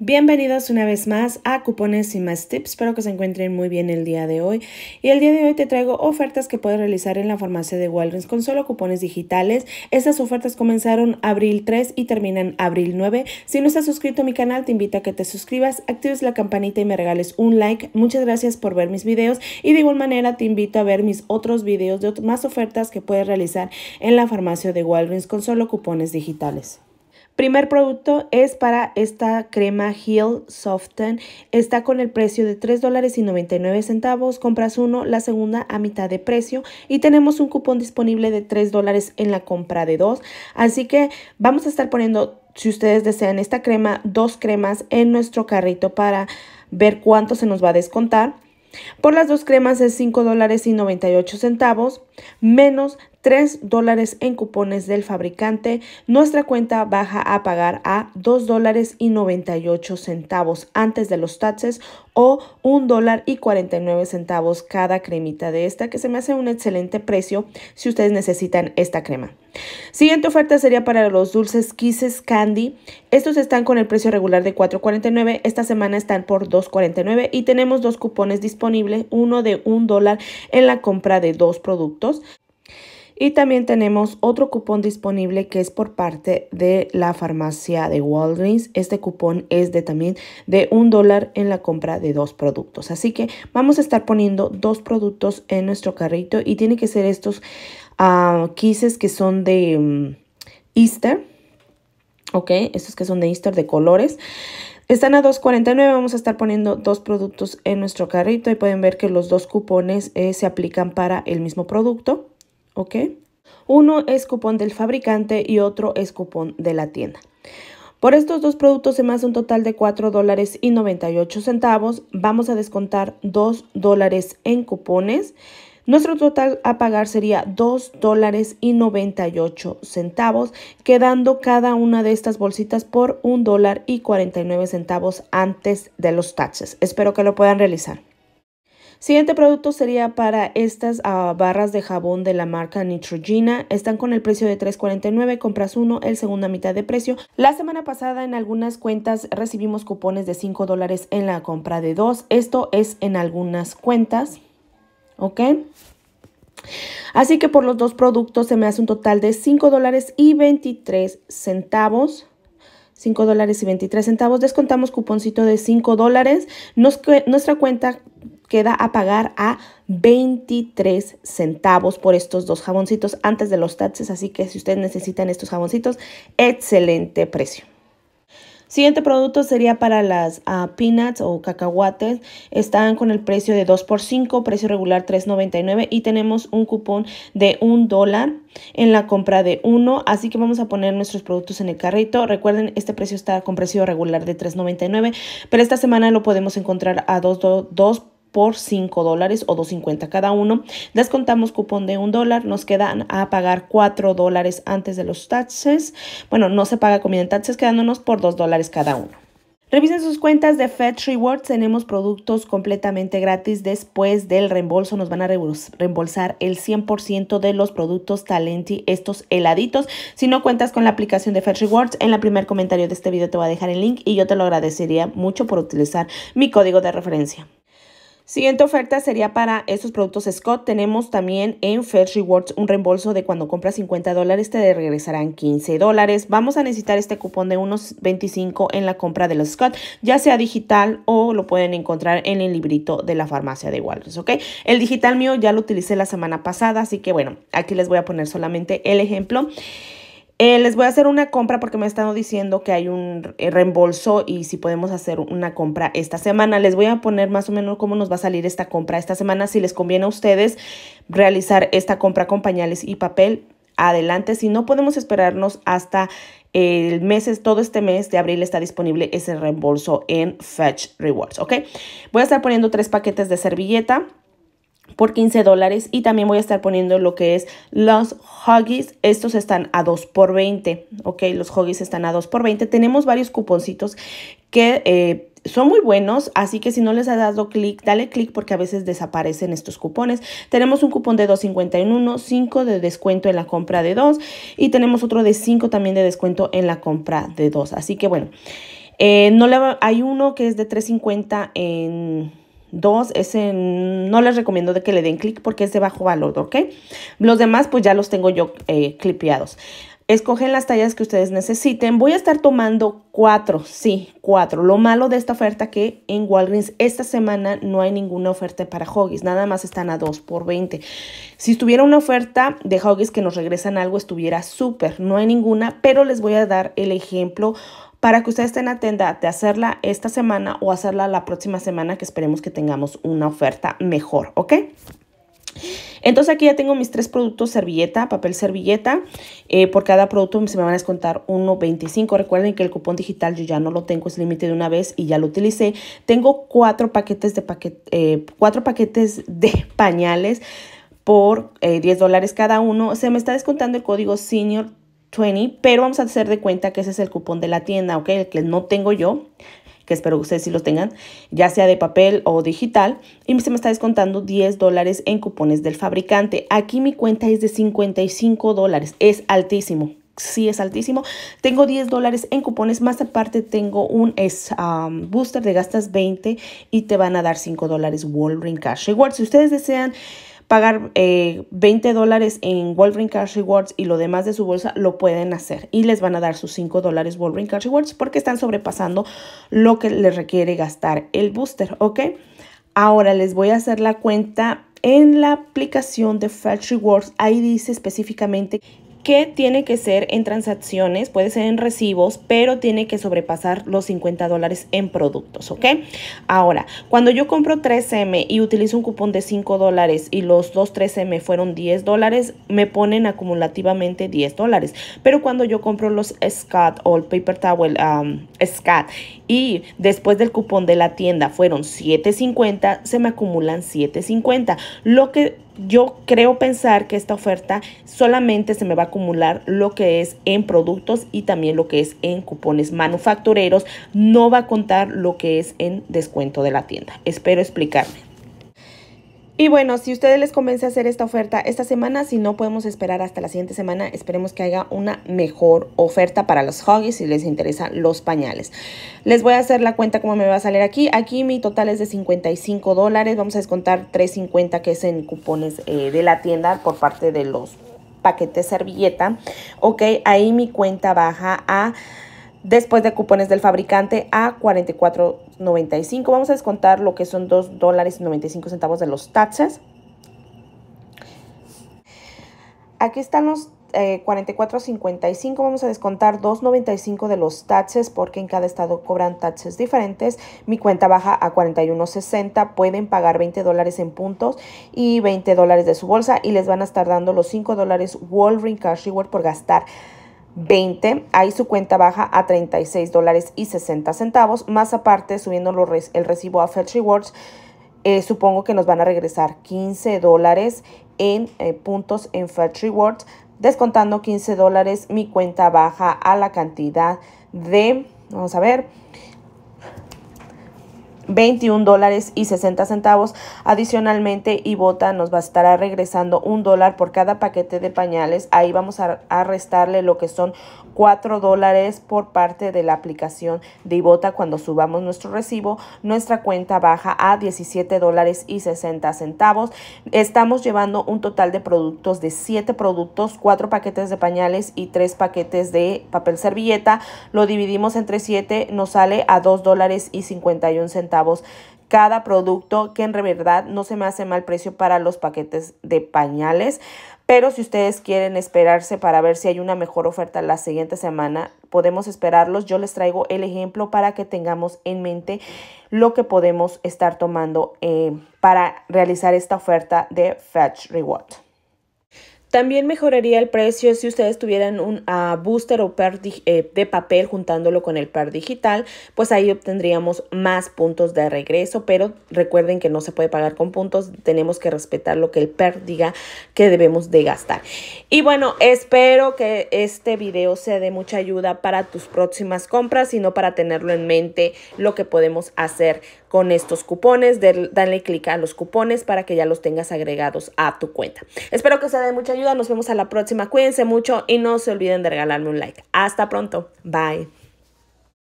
Bienvenidos una vez más a Cupones y más tips. Espero que se encuentren muy bien el día de hoy. Y el día de hoy te traigo ofertas que puedes realizar en la farmacia de Walgreens con solo cupones digitales. Estas ofertas comenzaron abril 3 y terminan abril 9. Si no estás suscrito a mi canal, te invito a que te suscribas, actives la campanita y me regales un like. Muchas gracias por ver mis videos y de igual manera te invito a ver mis otros videos de más ofertas que puedes realizar en la farmacia de Walgreens con solo cupones digitales. Primer producto es para esta crema heel Soften. Está con el precio de $3.99. Compras uno, la segunda a mitad de precio. Y tenemos un cupón disponible de $3 en la compra de dos. Así que vamos a estar poniendo, si ustedes desean esta crema, dos cremas en nuestro carrito para ver cuánto se nos va a descontar. Por las dos cremas es $5.98 y centavos, menos 3 dólares en cupones del fabricante. Nuestra cuenta baja a pagar a 2 dólares y 98 centavos antes de los taxes o $1.49 y cada cremita de esta, que se me hace un excelente precio si ustedes necesitan esta crema. Siguiente oferta sería para los dulces Kisses Candy. Estos están con el precio regular de $4.49. Esta semana están por $2.49 y tenemos dos cupones disponibles, uno de un dólar en la compra de dos productos. Y también tenemos otro cupón disponible que es por parte de la farmacia de Walgreens. Este cupón es de también de un dólar en la compra de dos productos. Así que vamos a estar poniendo dos productos en nuestro carrito y tiene que ser estos uh, que son de mm, Easter. Ok, estos que son de Easter de colores. Están a 2.49, vamos a estar poniendo dos productos en nuestro carrito y pueden ver que los dos cupones eh, se aplican para el mismo producto. ¿ok? Uno es cupón del fabricante y otro es cupón de la tienda. Por estos dos productos se me un total de $4.98. dólares y centavos. Vamos a descontar 2 dólares en cupones. Nuestro total a pagar sería $2.98, dólares y centavos, quedando cada una de estas bolsitas por $1.49 dólar y centavos antes de los taxes. Espero que lo puedan realizar. Siguiente producto sería para estas ah, barras de jabón de la marca Nitrogena. Están con el precio de $3.49, compras uno, el segundo a mitad de precio. La semana pasada en algunas cuentas recibimos cupones de $5 en la compra de dos. Esto es en algunas cuentas. ¿Ok? Así que por los dos productos se me hace un total de $5 dólares y 23 centavos. 5 dólares y 23 centavos. Descontamos cuponcito de 5 dólares. Nuestra cuenta queda a pagar a 23 centavos por estos dos jaboncitos antes de los taxes. Así que si ustedes necesitan estos jaboncitos, excelente precio. Siguiente producto sería para las ah, peanuts o cacahuates. Están con el precio de 2 por 5, precio regular 3.99 y tenemos un cupón de un dólar en la compra de uno. Así que vamos a poner nuestros productos en el carrito. Recuerden, este precio está con precio regular de 3.99, pero esta semana lo podemos encontrar a 2, 2, por 5 dólares o 2.50 cada uno. Descontamos cupón de 1 dólar, nos quedan a pagar 4 dólares antes de los taxes. Bueno, no se paga comida en taxes, quedándonos por 2 dólares cada uno. Revisen sus cuentas de Fetch Rewards, tenemos productos completamente gratis después del reembolso, nos van a reembolsar el 100% de los productos Talenti, estos heladitos. Si no cuentas con la aplicación de Fetch Rewards, en el primer comentario de este video te voy a dejar el link y yo te lo agradecería mucho por utilizar mi código de referencia. Siguiente oferta sería para estos productos Scott. Tenemos también en Fetch Rewards un reembolso de cuando compras 50 dólares te regresarán 15 dólares. Vamos a necesitar este cupón de unos 25 en la compra de los Scott, ya sea digital o lo pueden encontrar en el librito de la farmacia de Walgreens, ¿ok? El digital mío ya lo utilicé la semana pasada, así que bueno, aquí les voy a poner solamente el ejemplo. Eh, les voy a hacer una compra porque me han estado diciendo que hay un reembolso y si podemos hacer una compra esta semana. Les voy a poner más o menos cómo nos va a salir esta compra esta semana. Si les conviene a ustedes realizar esta compra con pañales y papel, adelante. Si no podemos esperarnos hasta eh, el mes, todo este mes de abril está disponible ese reembolso en Fetch Rewards, Voy a estar poniendo tres paquetes de servilleta por 15 dólares y también voy a estar poniendo lo que es los huggies estos están a 2 por 20 ok los huggies están a 2 por 20 tenemos varios cuponcitos que eh, son muy buenos, así que si no les ha dado clic, dale clic porque a veces desaparecen estos cupones. Tenemos un cupón de en uno, 5 de descuento en la compra de 2 y tenemos otro de 5 también de descuento en la compra de 2. Así que bueno, eh, no le hay uno que es de 3.50 en Dos, ese no les recomiendo de que le den clic porque es de bajo valor, ¿ok? Los demás pues ya los tengo yo eh, clipeados. Escogen las tallas que ustedes necesiten. Voy a estar tomando cuatro, sí, cuatro. Lo malo de esta oferta que en Walgreens esta semana no hay ninguna oferta para Hoggies, nada más están a 2 por 20. Si estuviera una oferta de Hoggies que nos regresan algo, estuviera súper, no hay ninguna, pero les voy a dar el ejemplo para que ustedes estén en de hacerla esta semana o hacerla la próxima semana que esperemos que tengamos una oferta mejor, ¿ok? Entonces aquí ya tengo mis tres productos servilleta, papel servilleta. Eh, por cada producto se me van a descontar 1.25. Recuerden que el cupón digital yo ya no lo tengo, es límite de una vez y ya lo utilicé. Tengo cuatro paquetes de, eh, cuatro paquetes de pañales por 10 eh, dólares cada uno. Se me está descontando el código senior 20, pero vamos a hacer de cuenta que ese es el cupón de la tienda, ¿ok? El que no tengo yo, que espero que ustedes sí lo tengan, ya sea de papel o digital, y se me está descontando 10 dólares en cupones del fabricante. Aquí mi cuenta es de 55 dólares, es altísimo. Sí, es altísimo. Tengo 10 dólares en cupones, más aparte tengo un es, um, booster de gastas 20 y te van a dar 5 dólares Ring Cash Rewards. Si ustedes desean pagar 20 eh, dólares en Wolverine Cash Rewards y lo demás de su bolsa, lo pueden hacer y les van a dar sus 5 dólares Wolverine Cash Rewards porque están sobrepasando lo que les requiere gastar el booster, ¿ok? Ahora les voy a hacer la cuenta en la aplicación de Fetch Rewards. Ahí dice específicamente que tiene que ser en transacciones, puede ser en recibos, pero tiene que sobrepasar los 50 dólares en productos, ¿ok? Ahora, cuando yo compro 3M y utilizo un cupón de 5 dólares y los dos 3M fueron 10 dólares, me ponen acumulativamente 10 dólares. Pero cuando yo compro los SCAT o el Paper Towel um, SCAT y después del cupón de la tienda fueron 7.50, se me acumulan 7.50, lo que yo creo pensar que esta oferta solamente se me va a acumular lo que es en productos y también lo que es en cupones manufactureros. No va a contar lo que es en descuento de la tienda. Espero explicarme. Y bueno, si ustedes les convence hacer esta oferta esta semana, si no podemos esperar hasta la siguiente semana, esperemos que haya una mejor oferta para los huggies si les interesan los pañales. Les voy a hacer la cuenta como me va a salir aquí. Aquí mi total es de 55 dólares. Vamos a descontar 3.50 que es en cupones eh, de la tienda por parte de los paquetes servilleta. Ok, ahí mi cuenta baja a, después de cupones del fabricante, a 44 95. Vamos a descontar lo que son 2 dólares 95 centavos de los taxes. Aquí están los eh, 44.55. Vamos a descontar 2.95 de los taxes porque en cada estado cobran taxes diferentes. Mi cuenta baja a 41.60. Pueden pagar 20 dólares en puntos y 20 dólares de su bolsa y les van a estar dando los 5 dólares Walgreens Cash Reward por gastar 20, ahí su cuenta baja a 36 dólares y 60 centavos, más aparte subiendo los, el recibo a Fetch Rewards, eh, supongo que nos van a regresar 15 dólares en eh, puntos en Fetch Rewards, descontando 15 dólares mi cuenta baja a la cantidad de, vamos a ver, 21 dólares y 60 centavos. Adicionalmente, bota nos va a estar regresando un dólar por cada paquete de pañales. Ahí vamos a restarle lo que son 4 dólares por parte de la aplicación de Ibota cuando subamos nuestro recibo, nuestra cuenta baja a 17 dólares y 60 centavos. Estamos llevando un total de productos de 7 productos, 4 paquetes de pañales y 3 paquetes de papel servilleta. Lo dividimos entre 7, nos sale a 2 dólares y 51 centavos cada producto que en realidad no se me hace mal precio para los paquetes de pañales. Pero si ustedes quieren esperarse para ver si hay una mejor oferta la siguiente semana, podemos esperarlos. Yo les traigo el ejemplo para que tengamos en mente lo que podemos estar tomando eh, para realizar esta oferta de Fetch Reward. También mejoraría el precio si ustedes tuvieran un ah, booster o PER eh, de papel juntándolo con el par digital, pues ahí obtendríamos más puntos de regreso, pero recuerden que no se puede pagar con puntos, tenemos que respetar lo que el PER diga que debemos de gastar. Y bueno, espero que este video sea de mucha ayuda para tus próximas compras, sino para tenerlo en mente lo que podemos hacer con estos cupones. dale clic a los cupones para que ya los tengas agregados a tu cuenta. Espero que sea de mucha ayuda. Nos vemos a la próxima. Cuídense mucho y no se olviden de regalarme un like. Hasta pronto. Bye.